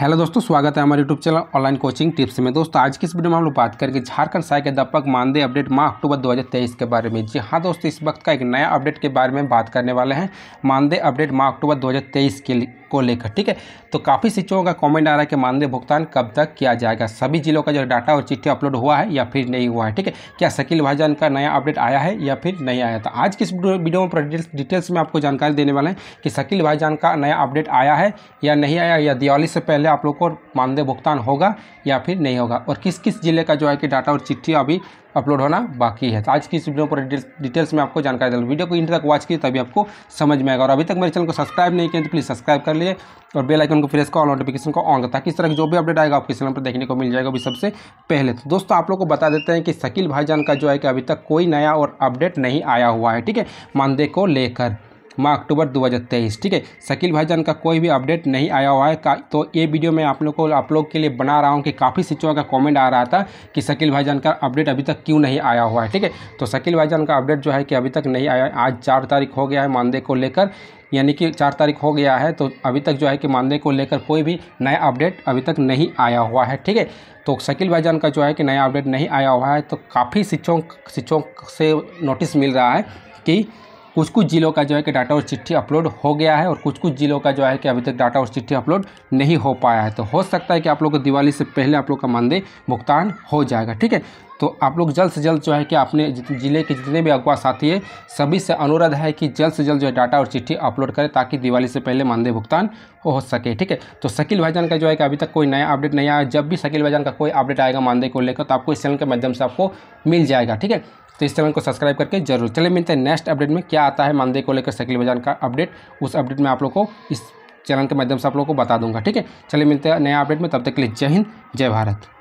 hello दोस्तों स्वागत है हमारे YouTube channel online coaching tips में दोस्तों आज की इस वीडियो में हम लोग बात करेंगे झारखंड के दपक मानदेय अपडेट माह अक्टूबर 2023 के बारे में जी हाँ दोस्तों इस वक्त का एक नया अपडेट के बारे में बात करने वाले हैं मानदेय अपडेट माह अक्टूबर 2023 के लिए को लेकर ठीक है तो काफ़ी शिक्षकों का कमेंट आ रहा है कि मानदेय भुगतान कब तक किया जाएगा सभी जिलों का जो डाटा और चिट्ठी अपलोड हुआ है या फिर नहीं हुआ है ठीक है क्या शकील भाईजान का नया अपडेट आया है या फिर नहीं आया था तो आज की इस वीडियो में डिटेल्स डिटेल्स में आपको जानकारी देने वाले हैं कि शकील भाईजान का नया अपडेट आया है या नहीं आया या दिवाली से पहले पहले आप लोग को मानदेय भुगतान होगा या फिर नहीं होगा और किस किस जिले का जो है कि डाटा और चिट्ठी अभी अपलोड होना बाकी है तो आज की इस वीडियो पर डिटेल्स में आपको जानकारी दे वीडियो को इंट तक वॉच कीजिए तभी आपको समझ में आएगा और अभी तक मेरे चैनल को सब्सक्राइब नहीं किया तो प्लीज़ सब्सक्राइब कर लिए और बेल आइकन को प्रेस कॉल नोटिफिकेशन को ऑन ताकि इस तरह की जो भी अपडेट आएगा आपके चैनल पर देखने को मिल जाएगा अभी सबसे पहले तो दोस्तों आप लोग को बता देते हैं कि शकील भाईजान का जो है कि अभी तक कोई नया और अपडेट नहीं आया हुआ है ठीक है मानदेय को लेकर माह अक्टूबर दो ठीक है शकील भाईजान का कोई भी अपडेट नहीं आया हुआ है तो ये वीडियो मैं आप लोग को आप लोग के लिए बना रहा हूँ कि काफ़ी शिक्षकों का कॉमेंट आ रहा था कि शकील भाईजान का अपडेट अभी तक क्यों नहीं आया हुआ है ठीक है तो शकील भाईजान का अपडेट जो है कि अभी तक नहीं आया आज चार तारीख हो गया है मानदेय को लेकर यानी कि चार तारीख हो गया है तो अभी तक जो है कि मानदेय को लेकर कोई भी नया अपडेट अभी तक नहीं आया हुआ है ठीक है तो शकील भाईजान का जो है कि नया अपडेट नहीं आया हुआ है तो काफ़ी शिक्षकों शिक्षकों से नोटिस मिल रहा है कि कुछ कुछ ज़िलों का जो है कि डाटा और चिट्ठी अपलोड हो गया है और कुछ कुछ ज़िलों का जो है कि अभी तक डाटा और चिट्ठी अपलोड नहीं हो पाया है तो हो सकता है कि आप लोग को दिवाली से पहले आप लोग का मानदेय भुगतान हो जाएगा ठीक है तो आप लोग जल्द से जल्द जो है कि अपने ज़िले के जितने भी अगवा साथी है सभी से अनुरोध है कि जल्द से जल्द जो है डाटा और चिट्ठी अपलोड करें ताकि दिवाली से पहले मानदेय भुगतान हो सके ठीक है तो शकील भाईजान का जो है कि अभी तक कोई नया अपडेट नहीं आया जब भी शकील भाईजान का कोई अपडेट आएगा मानदेय को लेकर तो आपको इस चैनल के माध्यम से आपको मिल जाएगा ठीक है तो इस चैनल को सब्सक्राइब करके जरूर चले मिलते हैं नेक्स्ट अपडेट में क्या आता है मानदेय को लेकर शकील भाईजान का अपडेट उस अपडेट में आप लोग को इस चैनल के माध्यम से आप लोगों को बता दूंगा ठीक है चले मिलते हैं नया अपडेट में तब तक के लिए जय हिंद जय भारत